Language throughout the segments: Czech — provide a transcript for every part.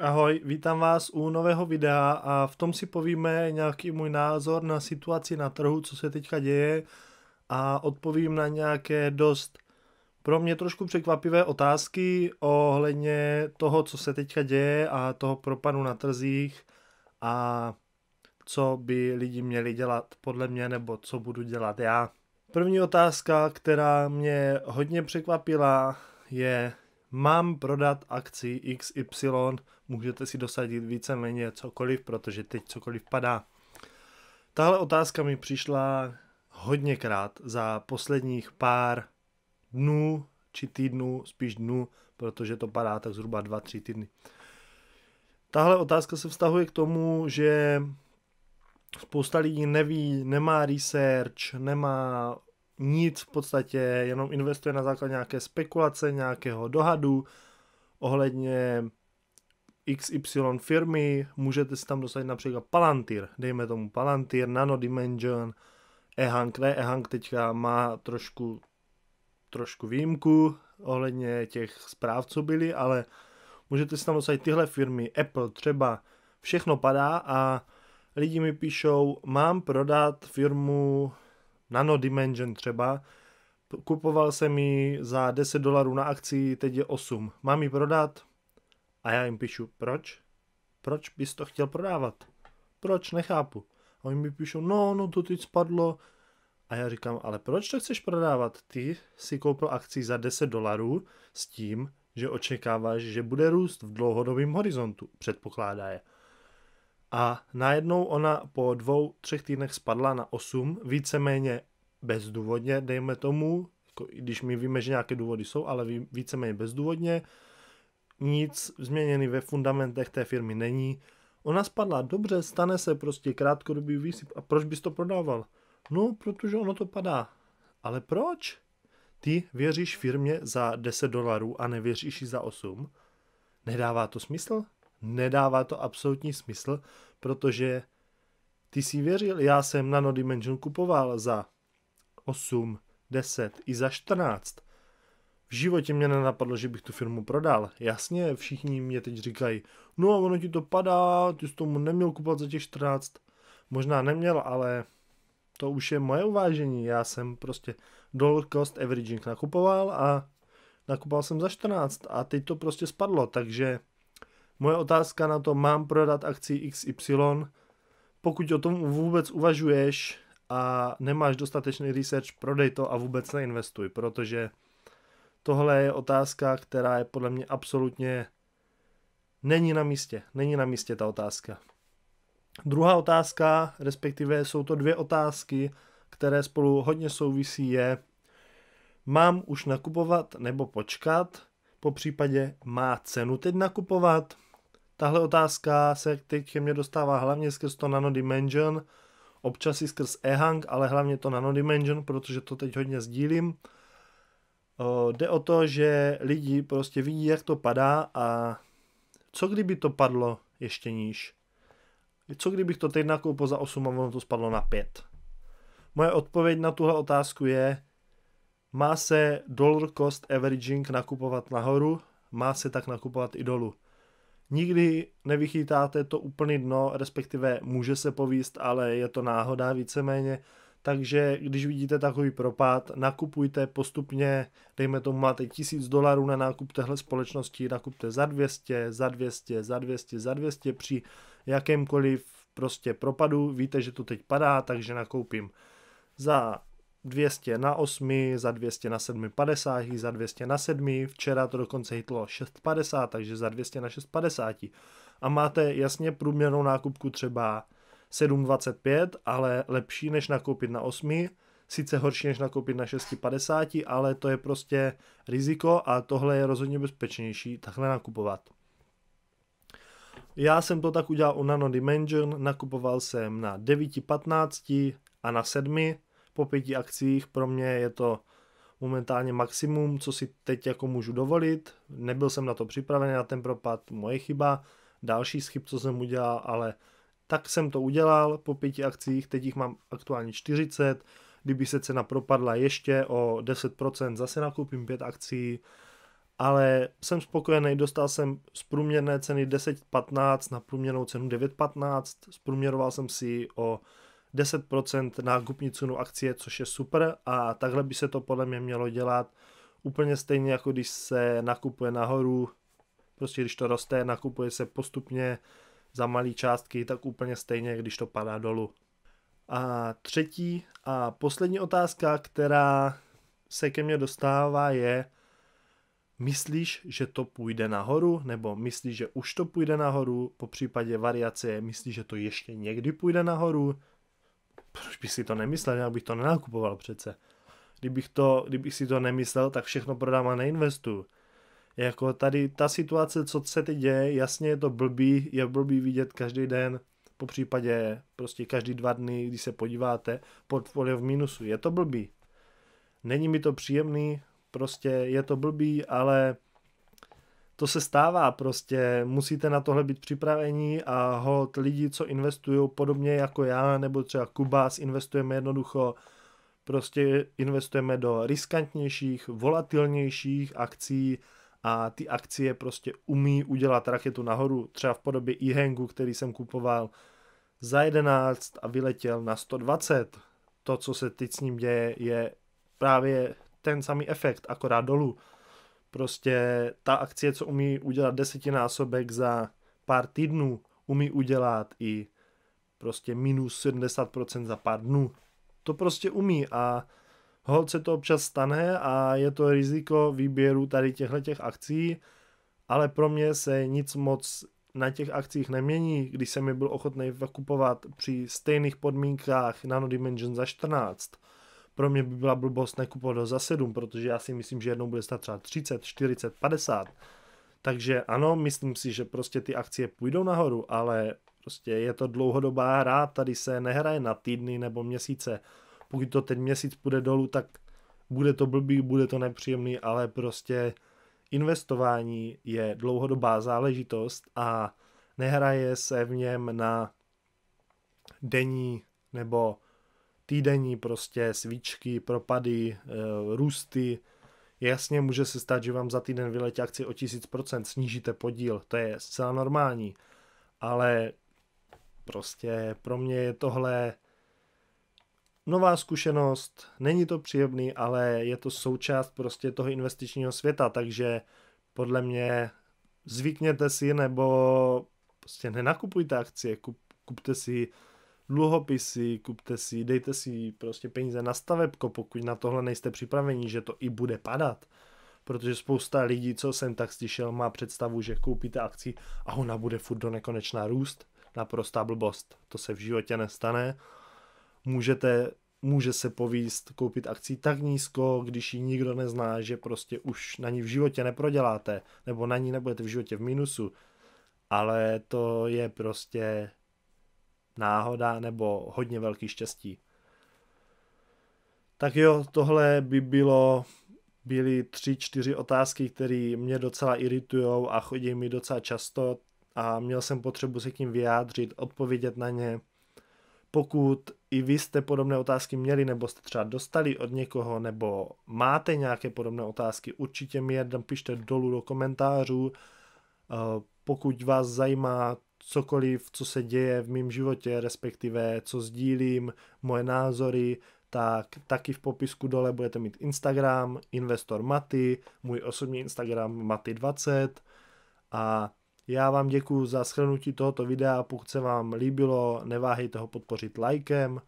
Ahoj, vítám vás u nového videa a v tom si povíme nějaký můj názor na situaci na trhu, co se teďka děje a odpovím na nějaké dost pro mě trošku překvapivé otázky ohledně toho, co se teďka děje a toho propadu na trzích a co by lidi měli dělat podle mě nebo co budu dělat já. První otázka, která mě hodně překvapila, je mám prodat akci XY můžete si dosadit víceméně cokoliv, protože teď cokoliv padá. Tahle otázka mi přišla hodněkrát za posledních pár dnů či týdnů, spíš dnů, protože to padá tak zhruba 2-3 týdny. Tahle otázka se vztahuje k tomu, že spousta lidí neví, nemá research, nemá nic v podstatě, jenom investuje na základě nějaké spekulace, nějakého dohadu ohledně XY firmy, můžete si tam dostat například Palantir, dejme tomu Palantir, Dimension, Ehang, ne, Ehang teďka má trošku, trošku výjimku ohledně těch zpráv, co byly, ale můžete si tam dostat tyhle firmy, Apple třeba, všechno padá a lidi mi píšou, mám prodat firmu Nano Dimension třeba, kupoval jsem ji za 10 dolarů na akci, teď je 8. Mám ji prodat? A já jim píšu, proč? Proč bys to chtěl prodávat? Proč? Nechápu. A oni mi píšou, no, no, to teď spadlo. A já říkám, ale proč to chceš prodávat? Ty si koupil akci za 10 dolarů s tím, že očekáváš, že bude růst v dlouhodobém horizontu, předpokládá je. A najednou ona po dvou, třech týdnech spadla na 8, víceméně bezdůvodně, dejme tomu, jako, když my víme, že nějaké důvody jsou, ale víceméně bezdůvodně, nic změněný ve fundamentech té firmy není. Ona spadla, dobře, stane se prostě krátkodobý výsip. A proč bys to prodával? No, protože ono to padá. Ale proč? Ty věříš firmě za 10 dolarů a nevěříš ji za 8? Nedává to smysl? Nedává to absolutní smysl, protože ty si věřil, já jsem Nano Dimension kupoval za 8, 10 i za 14 životě mě nenapadlo, že bych tu firmu prodal. Jasně, všichni mě teď říkají, no a ono ti to padá, ty jsi tomu neměl kupovat za těch 14. Možná neměl, ale to už je moje uvážení. Já jsem prostě dollar cost averaging nakupoval a nakupoval jsem za 14 a teď to prostě spadlo, takže moje otázka na to, mám prodat akci XY, pokud o tom vůbec uvažuješ a nemáš dostatečný research, prodej to a vůbec neinvestuj, protože tohle je otázka, která je podle mě absolutně není na místě. Není na místě ta otázka. Druhá otázka, respektive jsou to dvě otázky, které spolu hodně souvisí, je mám už nakupovat nebo počkat? Po případě má cenu teď nakupovat? Tahle otázka se teď ke mně dostává hlavně skrz to Nano Dimension, občas i skrz Ehang, ale hlavně to Nano Dimension, protože to teď hodně sdílím. Uh, jde o to, že lidi prostě vidí, jak to padá a co kdyby to padlo ještě níž? Co kdybych to teď nakoupil za 8 a ono to spadlo na 5? Moje odpověď na tuhle otázku je, má se dollar cost averaging nakupovat nahoru, má se tak nakupovat i dolů. Nikdy nevychytáte to úplný dno, respektive může se povíst, ale je to náhoda víceméně takže když vidíte takový propad, nakupujte postupně, dejme tomu máte 1000 dolarů na nákup téhle společnosti, nakupte za 200, za 200, za 200, za 200 při jakémkoliv prostě propadu, víte, že to teď padá, takže nakoupím za 200 na 8, za 200 na 7, 50, za 200 na 7, včera to dokonce hitlo 6,50, takže za 200 na 6,50. A máte jasně průměrnou nákupku třeba 7,25, ale lepší než nakoupit na 8, sice horší než nakoupit na 6,50, ale to je prostě riziko a tohle je rozhodně bezpečnější takhle nakupovat. Já jsem to tak udělal u Nano Dimension, nakupoval jsem na 9,15 a na 7 po pěti akcích, pro mě je to momentálně maximum, co si teď jako můžu dovolit, nebyl jsem na to připravený, na ten propad, moje chyba, další chyb, co jsem udělal, ale tak jsem to udělal po pěti akcích, teď jich mám aktuálně 40, kdyby se cena propadla ještě o 10%, zase nakoupím pět akcí, ale jsem spokojený, dostal jsem z průměrné ceny 10.15 na průměrnou cenu 9.15, zprůměroval jsem si o 10% na kupní cenu akcie, což je super a takhle by se to podle mě mělo dělat úplně stejně jako když se nakupuje nahoru, prostě když to roste, nakupuje se postupně za malé částky, tak úplně stejně, když to padá dolů. A třetí a poslední otázka, která se ke mně dostává, je, myslíš, že to půjde nahoru, nebo myslíš, že už to půjde nahoru, po případě variace, myslíš, že to ještě někdy půjde nahoru, proč bych si to nemyslel, já bych to nenakupoval přece. Kdybych, to, kdybych si to nemyslel, tak všechno prodám a neinvestuju. Jako tady ta situace, co se teď děje, jasně je to blbý, je blbý vidět každý den, po případě prostě každý dva dny, když se podíváte, portfolio v mínusu. Je to blbý. Není mi to příjemný, prostě je to blbý, ale to se stává prostě, musíte na tohle být připravení a hod lidi, co investují podobně jako já nebo třeba Kubas, investujeme jednoducho, prostě investujeme do riskantnějších, volatilnějších akcí, a ty akcie prostě umí udělat raketu nahoru, třeba v podobě e-hangu, který jsem kupoval za 11 a vyletěl na 120. To, co se teď s ním děje, je právě ten samý efekt, akorát dolů. Prostě ta akcie, co umí udělat desetinásobek za pár týdnů, umí udělat i prostě minus 70% za pár dnů. To prostě umí a Hold se to občas stane a je to riziko výběru tady těchto těch akcí, ale pro mě se nic moc na těch akcích nemění, když jsem mi byl ochotný vykupovat při stejných podmínkách Nano Dimension za 14. Pro mě by byla blbost nekupovat ho za 7, protože já si myslím, že jednou bude stát třeba 30, 40, 50. Takže ano, myslím si, že prostě ty akcie půjdou nahoru, ale prostě je to dlouhodobá hra, tady se nehraje na týdny nebo měsíce pokud to ten měsíc půjde dolů, tak bude to blbý, bude to nepříjemný, ale prostě investování je dlouhodobá záležitost a nehraje se v něm na denní nebo týdenní prostě svíčky, propady, eh, růsty. Jasně může se stát, že vám za týden vyletí akci o 1000%, snížíte podíl, to je zcela normální, ale prostě pro mě je tohle nová zkušenost, není to příjemný, ale je to součást prostě toho investičního světa, takže podle mě zvykněte si nebo prostě nenakupujte akcie, kup, kupte si dluhopisy, kupte si, dejte si prostě peníze na stavebko, pokud na tohle nejste připraveni, že to i bude padat. Protože spousta lidí, co jsem tak slyšel, má představu, že koupíte akci a ona bude furt do nekonečná růst. Naprostá blbost. To se v životě nestane můžete, může se povíst koupit akcí tak nízko, když ji nikdo nezná, že prostě už na ní v životě neproděláte, nebo na ní nebudete v životě v minusu, ale to je prostě náhoda nebo hodně velký štěstí. Tak jo, tohle by bylo byly tři, čtyři otázky, které mě docela iritujou a chodí mi docela často a měl jsem potřebu se k ním vyjádřit, odpovědět na ně pokud i vy jste podobné otázky měli, nebo jste třeba dostali od někoho, nebo máte nějaké podobné otázky, určitě mi je napište dolů do komentářů. Eh, pokud vás zajímá cokoliv, co se děje v mém životě, respektive co sdílím, moje názory, tak taky v popisku dole budete mít Instagram, investor Maty, můj osobní Instagram Maty20 a já vám děkuji za shrnutí tohoto videa, pokud se vám líbilo, neváhejte ho podpořit lajkem,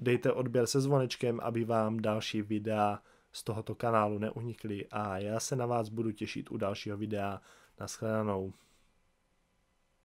dejte odběr se zvonečkem, aby vám další videa z tohoto kanálu neunikly a já se na vás budu těšit u dalšího videa. Naschledanou.